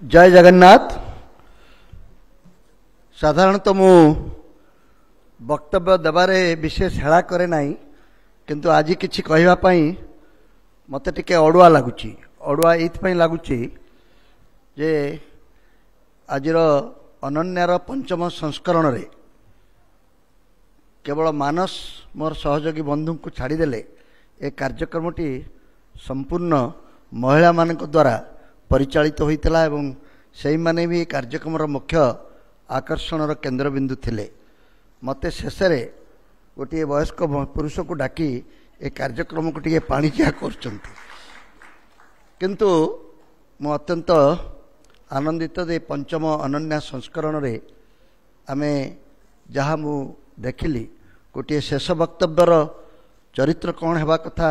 ଜୟ ଜଗନ୍ନାଥ ସାଧାରଣତଃ ମୁଁ ବକ୍ତବ୍ୟ ଦେବାରେ ବିଶେଷ ହେଳା କରେ ନାହିଁ କିନ୍ତୁ ଆଜି କିଛି କହିବା ପାଇଁ ମୋତେ ଟିକିଏ ଅଡ଼ୁଆ ଲାଗୁଛି ଅଡ଼ୁଆ ଏଇଥିପାଇଁ ଲାଗୁଛି ଯେ ଆଜିର ଅନନ୍ୟାର ପଞ୍ଚମ ସଂସ୍କରଣରେ କେବଳ ମାନସ ମୋର ସହଯୋଗୀ ବନ୍ଧୁଙ୍କୁ ଛାଡ଼ିଦେଲେ ଏ କାର୍ଯ୍ୟକ୍ରମଟି ସମ୍ପୂର୍ଣ୍ଣ ମହିଳାମାନଙ୍କ ଦ୍ୱାରା ପରିଚାଳିତ ହୋଇଥିଲା ଏବଂ ସେଇମାନେ ବି କାର୍ଯ୍ୟକ୍ରମର ମୁଖ୍ୟ ଆକର୍ଷଣର କେନ୍ଦ୍ରବିନ୍ଦୁ ଥିଲେ ମୋତେ ଶେଷରେ ଗୋଟିଏ ବୟସ୍କ ପୁରୁଷକୁ ଡାକି ଏ କାର୍ଯ୍ୟକ୍ରମକୁ ଟିକିଏ ପାଣିଚିଆ କରୁଛନ୍ତି କିନ୍ତୁ ମୁଁ ଅତ୍ୟନ୍ତ ଆନନ୍ଦିତ ଯେ ପଞ୍ଚମ ଅନନ୍ୟା ସଂସ୍କରଣରେ ଆମେ ଯାହା ମୁଁ ଦେଖିଲି ଗୋଟିଏ ଶେଷ ବକ୍ତବ୍ୟର ଚରିତ୍ର କ'ଣ ହେବା କଥା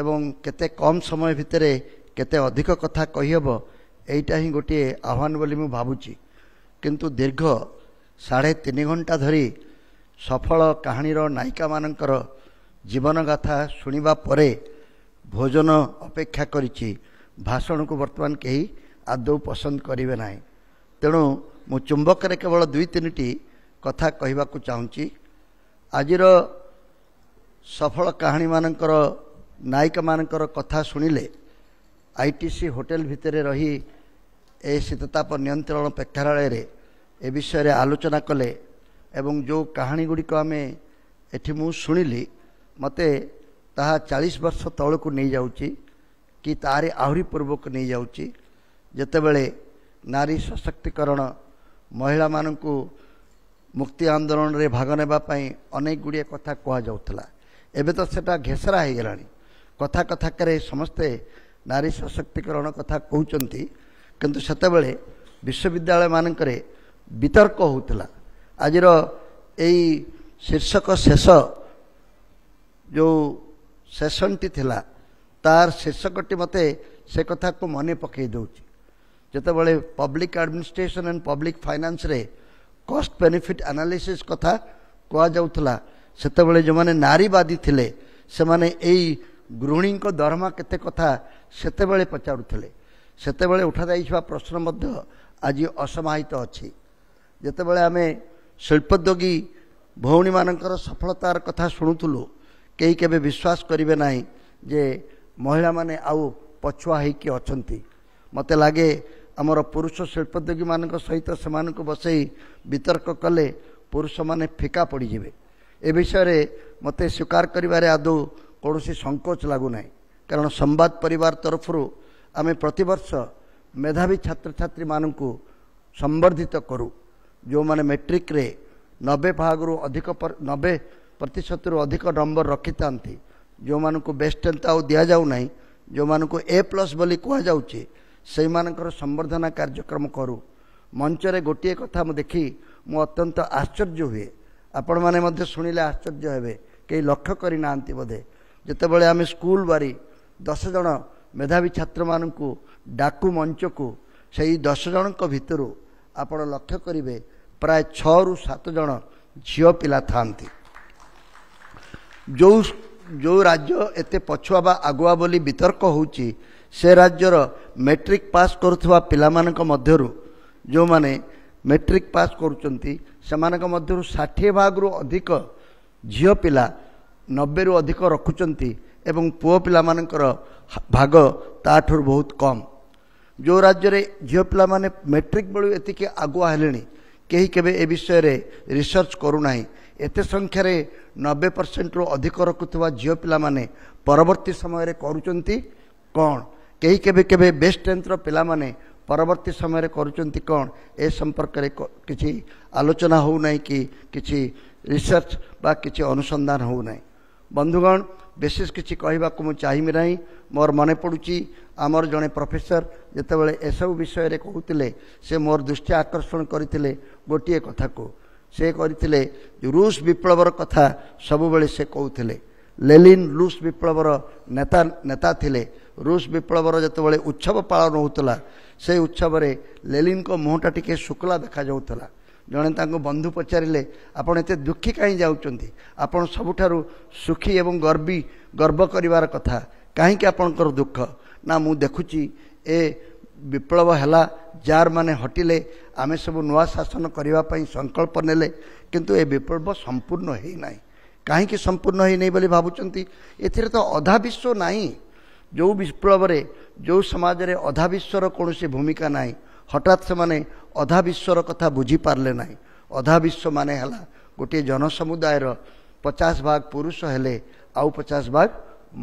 ଏବଂ କେତେ କମ୍ ସମୟ ଭିତରେ କେତେ ଅଧିକ କଥା କହିହେବ ଏଇଟା ହିଁ ଗୋଟିଏ ଆହ୍ୱାନ ବୋଲି ମୁଁ ଭାବୁଛି କିନ୍ତୁ ଦୀର୍ଘ ସାଢ଼େ ତିନି ଘଣ୍ଟା ଧରି ସଫଳ କାହାଣୀର ନାୟିକାମାନଙ୍କର ଜୀବନଗାଥା ଶୁଣିବା ପରେ ଭୋଜନ ଅପେକ୍ଷା କରିଛି ଭାଷଣକୁ ବର୍ତ୍ତମାନ କେହି ଆଦୌ ପସନ୍ଦ କରିବେ ନାହିଁ ତେଣୁ ମୁଁ ଚୁମ୍ବକରେ କେବଳ ଦୁଇ ତିନିଟି କଥା କହିବାକୁ ଚାହୁଁଛି ଆଜିର ସଫଳ କାହାଣୀମାନଙ୍କର ନାୟିକାମାନଙ୍କର କଥା ଶୁଣିଲେ ସି ହୋଟେଲ ଭିତରେ ରହି ଏହି ଶୀତତାପ ନିୟନ୍ତ୍ରଣ ପ୍ରେକ୍ଷାଳୟରେ ଏ ବିଷୟରେ ଆଲୋଚନା କଲେ ଏବଂ ଯେଉଁ କାହାଣୀ ଗୁଡ଼ିକ ଆମେ ଏଠି ମୁଁ ଶୁଣିଲି ମୋତେ ତାହା ଚାଳିଶ ବର୍ଷ ତଳକୁ ନେଇଯାଉଛି କି ତାରି ଆହୁରି ପୂର୍ବକୁ ନେଇଯାଉଛି ଯେତେବେଳେ ନାରୀ ସଶକ୍ତିକରଣ ମହିଳାମାନଙ୍କୁ ମୁକ୍ତି ଆନ୍ଦୋଳନରେ ଭାଗ ନେବା ପାଇଁ ଅନେକ ଗୁଡ଼ିଏ କଥା କୁହାଯାଉଥିଲା ଏବେ ତ ସେଇଟା ଘେସରା ହୋଇଗଲାଣି କଥା କଥାକରେ ସମସ୍ତେ ନାରୀ ସଶକ୍ତିକରଣ କଥା କହୁଛନ୍ତି କିନ୍ତୁ ସେତେବେଳେ ବିଶ୍ୱବିଦ୍ୟାଳୟ ମାନଙ୍କରେ ବିତର୍କ ହେଉଥିଲା ଆଜିର ଏଇ ଶୀର୍ଷକ ଶେଷ ଯେଉଁ ସେସନ୍ଟି ଥିଲା ତାର ଶୀର୍ଷକଟି ମୋତେ ସେ କଥାକୁ ମନେ ପକାଇ ଦେଉଛି ଯେତେବେଳେ ପବ୍ଲିକ୍ ଆଡ଼ମିନିଷ୍ଟ୍ରେସନ୍ ଆଣ୍ଡ ପବ୍ଲିକ୍ ଫାଇନାନ୍ସରେ କଷ୍ଟ ବେନିଫିଟ୍ ଆନାଲିସିସ୍ କଥା କୁହାଯାଉଥିଲା ସେତେବେଳେ ଯେଉଁମାନେ ନାରୀବାଦୀ ଥିଲେ ସେମାନେ ଏଇ ଗୃହିଣୀଙ୍କ ଦରମା କେତେ କଥା ସେତେବେଳେ ପଚାରୁଥିଲେ ସେତେବେଳେ ଉଠାଯାଇଥିବା ପ୍ରଶ୍ନ ମଧ୍ୟ ଆଜି ଅସମାହିତ ଅଛି ଯେତେବେଳେ ଆମେ ଶିଳ୍ପଦ୍ୟୋଗୀ ଭଉଣୀମାନଙ୍କର ସଫଳତାର କଥା ଶୁଣୁଥିଲୁ କେହି କେବେ ବିଶ୍ୱାସ କରିବେ ନାହିଁ ଯେ ମହିଳାମାନେ ଆଉ ପଛୁଆ ହୋଇକି ଅଛନ୍ତି ମୋତେ ଲାଗେ ଆମର ପୁରୁଷ ଶିଳ୍ପଦ୍ୟୋଗୀମାନଙ୍କ ସହିତ ସେମାନଙ୍କୁ ବସେଇ ବିତର୍କ କଲେ ପୁରୁଷମାନେ ଫିକା ପଡ଼ିଯିବେ ଏ ବିଷୟରେ ମୋତେ ସ୍ୱୀକାର କରିବାରେ ଆଦୌ କୌଣସି ସଙ୍କୋଚ ଲାଗୁନାହିଁ କାରଣ ସମ୍ବାଦ ପରିବାର ତରଫରୁ ଆମେ ପ୍ରତିବର୍ଷ ମେଧାବୀ ଛାତ୍ରଛାତ୍ରୀମାନଙ୍କୁ ସମ୍ବର୍ଦ୍ଧିତ କରୁ ଯେଉଁମାନେ ମେଟ୍ରିକରେ ନବେ ଭାଗରୁ ଅଧିକ ନବେ ପ୍ରତିଶତରୁ ଅଧିକ ନମ୍ବର ରଖିଥାନ୍ତି ଯେଉଁମାନଙ୍କୁ ବେଷ୍ଟ ଷ୍ଟ୍ରେନ୍ଥ ଆଉ ଦିଆଯାଉନାହିଁ ଯେଉଁମାନଙ୍କୁ ଏ ପ୍ଲସ୍ ବୋଲି କୁହାଯାଉଛି ସେଇମାନଙ୍କର ସମ୍ବର୍ଦ୍ଧନା କାର୍ଯ୍ୟକ୍ରମ କରୁ ମଞ୍ଚରେ ଗୋଟିଏ କଥା ମୁଁ ଦେଖି ମୁଁ ଅତ୍ୟନ୍ତ ଆଶ୍ଚର୍ଯ୍ୟ ହୁଏ ଆପଣମାନେ ମଧ୍ୟ ଶୁଣିଲେ ଆଶ୍ଚର୍ଯ୍ୟ ହେବେ କେହି ଲକ୍ଷ୍ୟ କରିନାହାନ୍ତି ବୋଧେ ଯେତେବେଳେ ଆମେ ସ୍କୁଲ ବାରି ଦଶ ଜଣ ମେଧାବୀ ଛାତ୍ରମାନଙ୍କୁ ଡାକୁ ମଞ୍ଚକୁ ସେଇ ଦଶ ଜଣଙ୍କ ଭିତରୁ ଆପଣ ଲକ୍ଷ୍ୟ କରିବେ ପ୍ରାୟ ଛଅରୁ ସାତ ଜଣ ଝିଅ ପିଲା ଥାଆନ୍ତି ଯେଉଁ ଯେଉଁ ରାଜ୍ୟ ଏତେ ପଛୁଆ ବା ଆଗୁଆ ବୋଲି ବିତର୍କ ହେଉଛି ସେ ରାଜ୍ୟର ମେଟ୍ରିକ୍ ପାସ୍ କରୁଥିବା ପିଲାମାନଙ୍କ ମଧ୍ୟରୁ ଯେଉଁମାନେ ମେଟ୍ରିକ୍ ପାସ୍ କରୁଛନ୍ତି ସେମାନଙ୍କ ମଧ୍ୟରୁ ଷାଠିଏ ଭାଗରୁ ଅଧିକ ଝିଅ ପିଲା ନବେରୁ ଅଧିକ ରଖୁଛନ୍ତି ଏବଂ ପୁଅ ପିଲାମାନଙ୍କର ଭାଗ ତା'ଠାରୁ ବହୁତ କମ୍ ଯେଉଁ ରାଜ୍ୟରେ ଝିଅ ପିଲାମାନେ ମେଟ୍ରିକ୍ ବେଳୁ ଏତିକି ଆଗୁଆ ହେଲେଣି କେହି କେବେ ଏ ବିଷୟରେ ରିସର୍ଚ୍ଚ କରୁନାହିଁ ଏତେ ସଂଖ୍ୟାରେ ନବେ ପରସେଣ୍ଟରୁ ଅଧିକ ରଖୁଥିବା ଝିଅ ପିଲାମାନେ ପରବର୍ତ୍ତୀ ସମୟରେ କରୁଛନ୍ତି କ'ଣ କେହି କେବେ କେବେ ବେଷ୍ଟ ଷ୍ଟ୍ରେନ୍ଥର ପିଲାମାନେ ପରବର୍ତ୍ତୀ ସମୟରେ କରୁଛନ୍ତି କ'ଣ ଏ ସମ୍ପର୍କରେ କିଛି ଆଲୋଚନା ହେଉନାହିଁ କି କିଛି ରିସର୍ଚ୍ଚ ବା କିଛି ଅନୁସନ୍ଧାନ ହେଉନାହିଁ ବନ୍ଧୁଗଣ ବିଶେଷ କିଛି କହିବାକୁ ମୁଁ ଚାହିଁବି ନାହିଁ ମୋର ମନେ ପଡ଼ୁଛି ଆମର ଜଣେ ପ୍ରଫେସର ଯେତେବେଳେ ଏସବୁ ବିଷୟରେ କହୁଥିଲେ ସେ ମୋର ଦୃଷ୍ଟି ଆକର୍ଷଣ କରିଥିଲେ ଗୋଟିଏ କଥାକୁ ସେ କରିଥିଲେ ରୁଷ ବିପ୍ଳବର କଥା ସବୁବେଳେ ସେ କହୁଥିଲେ ଲେଲିନ୍ ରୁଷ ବିପ୍ଳବର ନେତା ନେତା ଥିଲେ ରୁଷ ବିପ୍ଳବର ଯେତେବେଳେ ଉତ୍ସବ ପାଳନ ହେଉଥିଲା ସେ ଉତ୍ସବରେ ଲେଲିନ୍ଙ୍କ ମୁହଁଟା ଟିକିଏ ଶୁଖିଲା ଦେଖାଯାଉଥିଲା ଜଣେ ତାଙ୍କୁ ବନ୍ଧୁ ପଚାରିଲେ ଆପଣ ଏତେ ଦୁଃଖୀ କାହିଁ ଯାଉଛନ୍ତି ଆପଣ ସବୁଠାରୁ ସୁଖୀ ଏବଂ ଗର୍ବୀ ଗର୍ବ କରିବାର କଥା କାହିଁକି ଆପଣଙ୍କର ଦୁଃଖ ନା ମୁଁ ଦେଖୁଛି ଏ ବିପ୍ଳବ ହେଲା ଯାର୍ମାନେ ହଟିଲେ ଆମେ ସବୁ ନୂଆ ଶାସନ କରିବା ପାଇଁ ସଂକଳ୍ପ ନେଲେ କିନ୍ତୁ ଏ ବିପ୍ଳବ ସମ୍ପୂର୍ଣ୍ଣ ହୋଇନାହିଁ କାହିଁକି ସମ୍ପୂର୍ଣ୍ଣ ହୋଇନାହିଁ ବୋଲି ଭାବୁଛନ୍ତି ଏଥିରେ ତ ଅଧା ବିଶ୍ୱ ନାହିଁ ଯେଉଁ ବିପ୍ଳବରେ ଯେଉଁ ସମାଜରେ ଅଧା ବିଶ୍ୱର କୌଣସି ଭୂମିକା ନାହିଁ ହଠାତ୍ ସେମାନେ ଅଧା ବିଶ୍ୱର କଥା ବୁଝିପାରିଲେ ନାହିଁ ଅଧା ବିଶ୍ୱ ମାନେ ହେଲା ଗୋଟିଏ ଜନସମୁଦାୟର ପଚାଶ ଭାଗ ପୁରୁଷ ହେଲେ ଆଉ ପଚାଶ ଭାଗ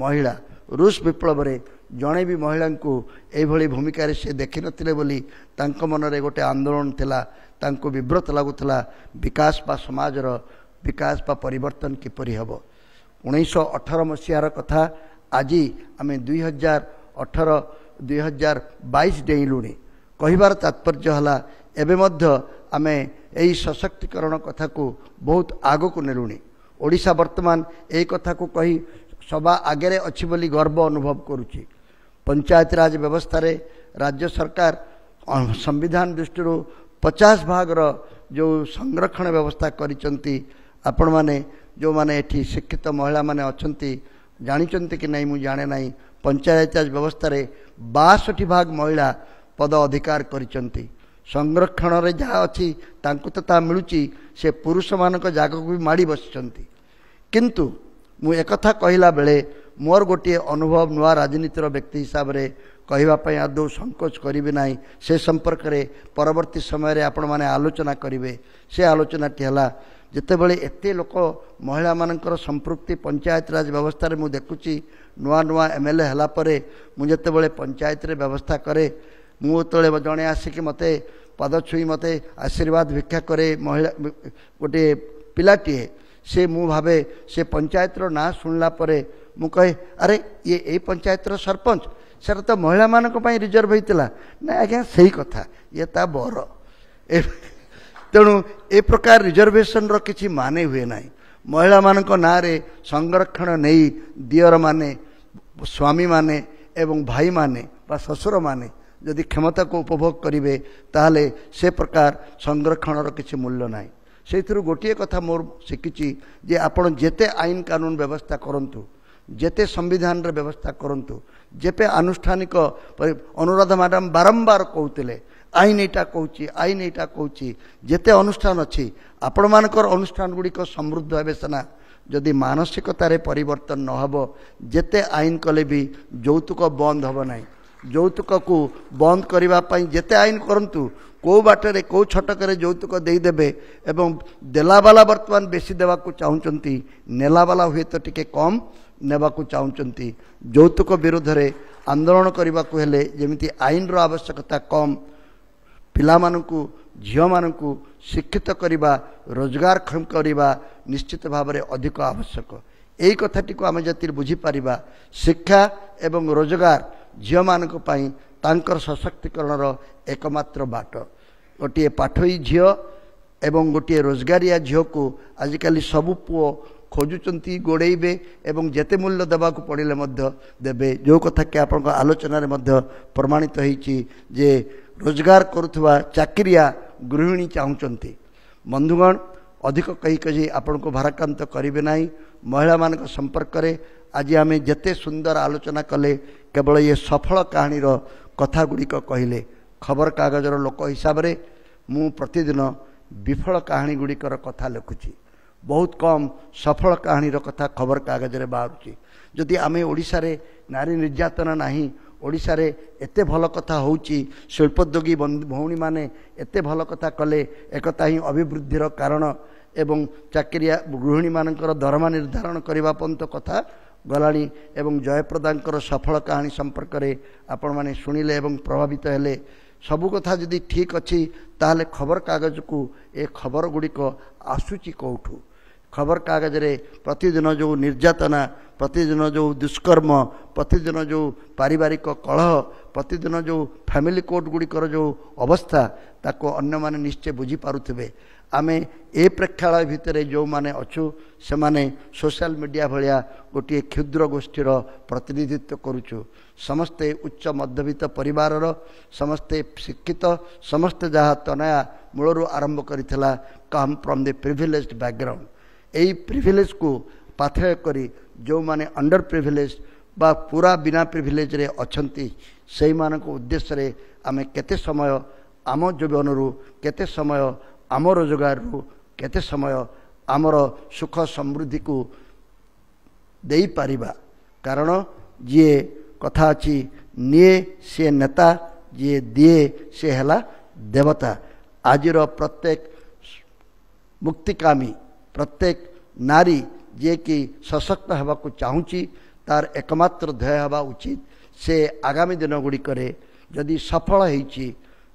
ମହିଳା ରୁଷ ବିପ୍ଳବରେ ଜଣେ ବି ମହିଳାଙ୍କୁ ଏଇଭଳି ଭୂମିକାରେ ସେ ଦେଖିନଥିଲେ ବୋଲି ତାଙ୍କ ମନରେ ଗୋଟେ ଆନ୍ଦୋଳନ ଥିଲା ତାଙ୍କୁ ବିବ୍ରତ ଲାଗୁଥିଲା ବିକାଶ ବା ସମାଜର ବିକାଶ ବା ପରିବର୍ତ୍ତନ କିପରି ହେବ ଉଣେଇଶହ ଅଠର ମସିହାର କଥା ଆଜି ଆମେ ଦୁଇ ହଜାର ଅଠର ଦୁଇ ହଜାର ବାଇଶ ଡେଇଁଲୁଣି कहार तात्पर्य आम यशक्तिकरण कथ को बहुत आग को नेलु ओडा बर्तमान एक कथा को कही सभा आगे अच्छी गर्व अनुभव करुच्ची पंचायतराज व्यवस्था राज्य सरकार संविधान दृष्टि पचास भाग रो संरक्षण व्यवस्था कर जो मैंने शिक्षित महिला मैंने अच्छा जानते कि नहीं मुझे जाने ना पंचायतराज व्यवस्था बासठी भाग महिला ପଦ ଅଧିକାର କରିଛନ୍ତି ସଂରକ୍ଷଣରେ ଯାହା ଅଛି ତାଙ୍କୁ ତ ତାହା ମିଳୁଛି ସେ ପୁରୁଷମାନଙ୍କ ଜାଗାକୁ ବି ମାଡ଼ି ବସିଛନ୍ତି କିନ୍ତୁ ମୁଁ ଏକଥା କହିଲା ବେଳେ ମୋର ଗୋଟିଏ ଅନୁଭବ ନୂଆ ରାଜନୀତିର ବ୍ୟକ୍ତି ହିସାବରେ କହିବା ପାଇଁ ଆଦୌ ସଂକୋଚ କରିବି ନାହିଁ ସେ ସମ୍ପର୍କରେ ପରବର୍ତ୍ତୀ ସମୟରେ ଆପଣମାନେ ଆଲୋଚନା କରିବେ ସେ ଆଲୋଚନାଟି ହେଲା ଯେତେବେଳେ ଏତେ ଲୋକ ମହିଳାମାନଙ୍କର ସମ୍ପୃକ୍ତି ପଞ୍ଚାୟତରାଜ ବ୍ୟବସ୍ଥାରେ ମୁଁ ଦେଖୁଛି ନୂଆ ନୂଆ ଏମ୍ ଏଲ୍ ଏ ହେଲା ପରେ ମୁଁ ଯେତେବେଳେ ପଞ୍ଚାୟତରେ ବ୍ୟବସ୍ଥା କରେ ମୁଁ ଯେତେବେଳେ ଜଣେ ଆସିକି ମୋତେ ପଦ ଛୁଇଁ ମୋତେ ଆଶୀର୍ବାଦ ଭିକ୍ଷା କରେ ମହିଳା ଗୋଟିଏ ପିଲାଟିଏ ସେ ମୁଁ ଭାବେ ସେ ପଞ୍ଚାୟତର ନାଁ ଶୁଣିଲା ପରେ ମୁଁ କହେ ଆରେ ଇଏ ଏଇ ପଞ୍ଚାୟତର ସରପଞ୍ଚ ସେଇଟା ତ ମହିଳାମାନଙ୍କ ପାଇଁ ରିଜର୍ଭ ହେଇଥିଲା ନା ଆଜ୍ଞା ସେଇ କଥା ଇଏ ତା ବର ଏ ତେଣୁ ଏ ପ୍ରକାର ରିଜର୍ଭେସନର କିଛି ମାନେ ହୁଏ ନାହିଁ ମହିଳାମାନଙ୍କ ନାଁରେ ସଂରକ୍ଷଣ ନେଇ ଦିଅରମାନେ ସ୍ୱାମୀମାନେ ଏବଂ ଭାଇମାନେ ବା ଶ୍ୱଶୁରମାନେ ଯଦି କ୍ଷମତାକୁ ଉପଭୋଗ କରିବେ ତାହେଲେ ସେ ପ୍ରକାର ସଂରକ୍ଷଣର କିଛି ମୂଲ୍ୟ ନାହିଁ ସେଇଥିରୁ ଗୋଟିଏ କଥା ମୋର ଶିଖିଛି ଯେ ଆପଣ ଯେତେ ଆଇନ କାନୁନ ବ୍ୟବସ୍ଥା କରନ୍ତୁ ଯେତେ ସମ୍ବିଧାନର ବ୍ୟବସ୍ଥା କରନ୍ତୁ ଯେପେ ଆନୁଷ୍ଠାନିକ ଅନୁରାଧା ମ୍ୟାଡ଼ାମ୍ ବାରମ୍ବାର କହୁଥିଲେ ଆଇନ ଏଇଟା କହୁଛି ଆଇନ ଏଇଟା କହୁଛି ଯେତେ ଅନୁଷ୍ଠାନ ଅଛି ଆପଣମାନଙ୍କର ଅନୁଷ୍ଠାନ ଗୁଡ଼ିକ ସମୃଦ୍ଧ ହେବେ ସେନା ଯଦି ମାନସିକତାରେ ପରିବର୍ତ୍ତନ ନହେବ ଯେତେ ଆଇନ କଲେ ବି ଯୌତୁକ ବନ୍ଦ ହେବ ନାହିଁ ଯୌତୁକକୁ ବନ୍ଦ କରିବା ପାଇଁ ଯେତେ ଆଇନ କରନ୍ତୁ କେଉଁ ବାଟରେ କେଉଁ ଛଟକରେ ଯୌତୁକ ଦେଇଦେବେ ଏବଂ ଦେଲାବାଲା ବର୍ତ୍ତମାନ ବେଶୀ ଦେବାକୁ ଚାହୁଁଛନ୍ତି ନେଲାବାଲା ହୁଏତ ଟିକେ କମ୍ ନେବାକୁ ଚାହୁଁଛନ୍ତି ଯୌତୁକ ବିରୁଦ୍ଧରେ ଆନ୍ଦୋଳନ କରିବାକୁ ହେଲେ ଯେମିତି ଆଇନର ଆବଶ୍ୟକତା କମ୍ ପିଲାମାନଙ୍କୁ ଝିଅମାନଙ୍କୁ ଶିକ୍ଷିତ କରିବା ରୋଜଗାର କରିବା ନିଶ୍ଚିତ ଭାବରେ ଅଧିକ ଆବଶ୍ୟକ ଏହି କଥାଟିକୁ ଆମେ ଯେତିକି ବୁଝିପାରିବା ଶିକ୍ଷା ଏବଂ ରୋଜଗାର झील मान सशक्तिकरण एकम्र बाट गोटे पाठ झील एवं गोटे रोजगारिया झील को आजिकल सब पुओ खोजुं गोड़े और जिते मूल्य देवा पड़े दे जो कथा कि आपण आलोचन प्रमाणित हो रोजगार करुवा चाकिया गृहिणी चाहते बंधुगण अधिक कही कही आपण को भारक्रांत करें ना महिला मान संपर्क आज आम जिते सुंदर आलोचना कले କେବଳ ଇଏ ସଫଳ କାହାଣୀର କଥା ଗୁଡ଼ିକ କହିଲେ ଖବରକାଗଜର ଲୋକ ହିସାବରେ ମୁଁ ପ୍ରତିଦିନ ବିଫଳ କାହାଣୀ ଗୁଡ଼ିକର କଥା ଲେଖୁଛି ବହୁତ କମ୍ ସଫଳ କାହାଣୀର କଥା ଖବରକାଗଜରେ ବାହାରୁଛି ଯଦି ଆମେ ଓଡ଼ିଶାରେ ନାରୀ ନିର୍ଯାତନା ନାହିଁ ଓଡ଼ିଶାରେ ଏତେ ଭଲ କଥା ହେଉଛି ଶିଳ୍ପଦ୍ୟୋଗୀ ଭଉଣୀମାନେ ଏତେ ଭଲ କଥା କଲେ ଏକତା ହିଁ ଅଭିବୃଦ୍ଧିର କାରଣ ଏବଂ ଚାକିରିଆ ଗୃହିଣୀମାନଙ୍କର ଦରମା ନିର୍ଦ୍ଧାରଣ କରିବା ପର୍ଯ୍ୟନ୍ତ କଥା ଗଲାଣି ଏବଂ ଜୟପ୍ରଦାଙ୍କର ସଫଳ କାହାଣୀ ସମ୍ପର୍କରେ ଆପଣମାନେ ଶୁଣିଲେ ଏବଂ ପ୍ରଭାବିତ ହେଲେ ସବୁ କଥା ଯଦି ଠିକ୍ ଅଛି ତାହେଲେ ଖବରକାଗଜକୁ ଏ ଖବର ଗୁଡ଼ିକ ଆସୁଛି କେଉଁଠୁ ଖବରକାଗଜରେ ପ୍ରତିଦିନ ଯେଉଁ ନିର୍ଯାତନା ପ୍ରତିଦିନ ଯେଉଁ ଦୁଷ୍କର୍ମ ପ୍ରତିଦିନ ଯେଉଁ ପାରିବାରିକ କଳହ ପ୍ରତିଦିନ ଯେଉଁ ଫ୍ୟାମିଲି କୋର୍ଟ ଗୁଡ଼ିକର ଯେଉଁ ଅବସ୍ଥା ତାକୁ ଅନ୍ୟମାନେ ନିଶ୍ଚୟ ବୁଝିପାରୁଥିବେ ଆମେ ଏ ପ୍ରେକ୍ଷାଳୟ ଭିତରେ ଯେଉଁମାନେ ଅଛୁ ସେମାନେ ସୋସିଆଲ ମିଡ଼ିଆ ଭଳିଆ ଗୋଟିଏ କ୍ଷୁଦ୍ର ଗୋଷ୍ଠୀର ପ୍ରତିନିଧିତ୍ୱ କରୁଛୁ ସମସ୍ତେ ଉଚ୍ଚ ମଧ୍ୟବିତ୍ତ ପରିବାରର ସମସ୍ତେ ଶିକ୍ଷିତ ସମସ୍ତେ ଯାହା ତନୟା ମୂଳରୁ ଆରମ୍ଭ କରିଥିଲା come from the privilege background ଏହି ପ୍ରିଭିଲେଜ୍କୁ ପାଥେୟ କରି ଯେଉଁମାନେ ଅଣ୍ଡର ପ୍ରିଭିଲେଜ୍ ବା ପୁରା ବିନା ପ୍ରିଭିଲେଜ୍ରେ ଅଛନ୍ତି ସେଇମାନଙ୍କ ଉଦ୍ଦେଶ୍ୟରେ ଆମେ କେତେ ସମୟ ଆମ ଜୀବନରୁ କେତେ ସମୟ ଆମ ରୋଜଗାରରୁ କେତେ ସମୟ ଆମର ସୁଖ ସମୃଦ୍ଧିକୁ ଦେଇପାରିବା କାରଣ ଯିଏ କଥା ଅଛି ନିଏ ସିଏ ନେତା ଯିଏ ଦିଏ ସେ ହେଲା ଦେବତା ଆଜିର ପ୍ରତ୍ୟେକ ମୁକ୍ତିକାମୀ ପ୍ରତ୍ୟେକ ନାରୀ ଯିଏକି ସଶକ୍ତ ହେବାକୁ ଚାହୁଁଛି ତାର ଏକମାତ୍ର ଧ୍ୟେୟ ହେବା ଉଚିତ ସେ ଆଗାମୀ ଦିନ ଗୁଡ଼ିକରେ ଯଦି ସଫଳ ହେଇଛି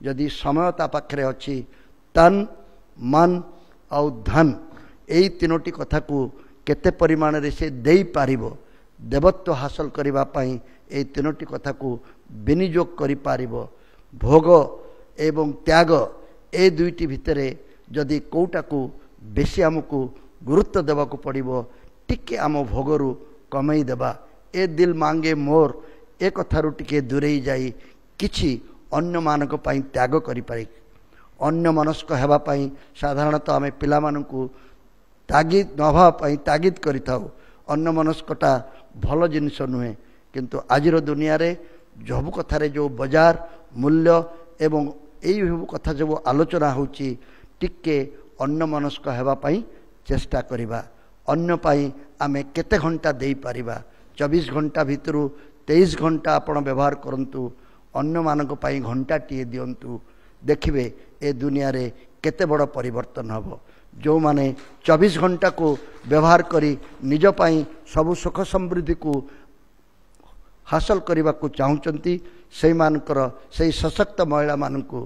ଯଦି ସମୟ ତା ପାଖରେ ଅଛି ତନ୍ ମନ୍ ଆଉ ଧନ୍ ଏଇ ତିନୋଟି କଥାକୁ କେତେ ପରିମାଣରେ ସେ ଦେଇପାରିବ ଦେବତ୍ୱ ହାସଲ କରିବା ପାଇଁ ଏଇ ତିନୋଟି କଥାକୁ ବିନିଯୋଗ କରିପାରିବ ଭୋଗ ଏବଂ ତ୍ୟାଗ ଏ ଦୁଇଟି ଭିତରେ ଯଦି କେଉଁଟାକୁ ବେଶୀ ଆମକୁ ଗୁରୁତ୍ୱ ଦେବାକୁ ପଡ଼ିବ ଟିକେ ଆମ ଭୋଗରୁ କମେଇ ଦେବା ଏ ଦିଲ ମାଙ୍ଗେ ମୋର ଏ କଥାରୁ ଟିକେ ଦୂରେଇ ଯାଇ କିଛି ଅନ୍ୟମାନଙ୍କ ପାଇଁ ତ୍ୟାଗ କରିପାରେ ଅନ୍ୟ ମନସ୍କ ହେବା ପାଇଁ ସାଧାରଣତଃ ଆମେ ପିଲାମାନଙ୍କୁ ତାଗିଦ ନ ହେବା ପାଇଁ ତାଗିଦ କରିଥାଉ ଅନ୍ୟ ମନସ୍କଟା ଭଲ ଜିନିଷ ନୁହେଁ କିନ୍ତୁ ଆଜିର ଦୁନିଆରେ ସବୁ କଥାରେ ଯେଉଁ ବଜାର ମୂଲ୍ୟ ଏବଂ ଏଇ ସବୁ କଥା ଯେଉଁ ଆଲୋଚନା ହେଉଛି ଟିକେ ଅନ୍ୟ ମନସ୍କ ହେବା ପାଇଁ ଚେଷ୍ଟା କରିବା ଅନ୍ୟ ପାଇଁ ଆମେ କେତେ ଘଣ୍ଟା ଦେଇପାରିବା ଚବିଶ ଘଣ୍ଟା ଭିତରୁ ତେଇଶ ଘଣ୍ଟା ଆପଣ ବ୍ୟବହାର କରନ୍ତୁ ଅନ୍ୟମାନଙ୍କ ପାଇଁ ଘଣ୍ଟାଟିଏ ଦିଅନ୍ତୁ ଦେଖିବେ ଏ ଦୁନିଆରେ କେତେ ବଡ଼ ପରିବର୍ତ୍ତନ ହେବ ଯେଉଁମାନେ ଚବିଶ ଘଣ୍ଟାକୁ ବ୍ୟବହାର କରି ନିଜ ପାଇଁ ସବୁ ସୁଖ ସମୃଦ୍ଧିକୁ ହାସଲ କରିବାକୁ ଚାହୁଁଛନ୍ତି ସେଇମାନଙ୍କର ସେଇ ସଶକ୍ତ ମହିଳାମାନଙ୍କୁ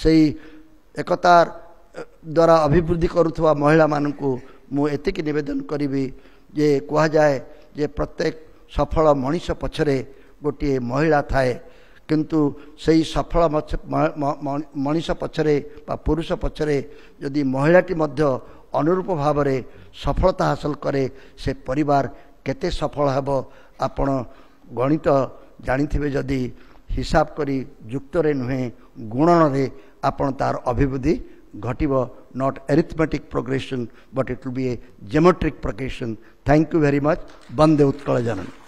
ସେଇ ଏକତା ଦ୍ୱାରା ଅଭିବୃଦ୍ଧି କରୁଥିବା ମହିଳାମାନଙ୍କୁ ମୁଁ ଏତିକି ନିବେଦନ କରିବି ଯେ କୁହାଯାଏ ଯେ ପ୍ରତ୍ୟେକ ସଫଳ ମଣିଷ ପଛରେ ଗୋଟିଏ ମହିଳା ଥାଏ କିନ୍ତୁ ସେଇ ସଫଳ ମଣିଷ ପଛରେ ବା ପୁରୁଷ ପଛରେ ଯଦି ମହିଳାଟି ମଧ୍ୟ ଅନୁରୂପ ଭାବରେ ସଫଳତା ହାସଲ କରେ ସେ ପରିବାର କେତେ ସଫଳ ହେବ ଆପଣ ଗଣିତ ଜାଣିଥିବେ ଯଦି ହିସାବ କରି ଯୁକ୍ତରେ ନୁହେଁ ଗୁଣନରେ ଆପଣ ତାର ଅଭିବୃଦ୍ଧି ଘଟିବ not arithmetic progression but it be a geometric progression thank you very much Bande Utkala Janani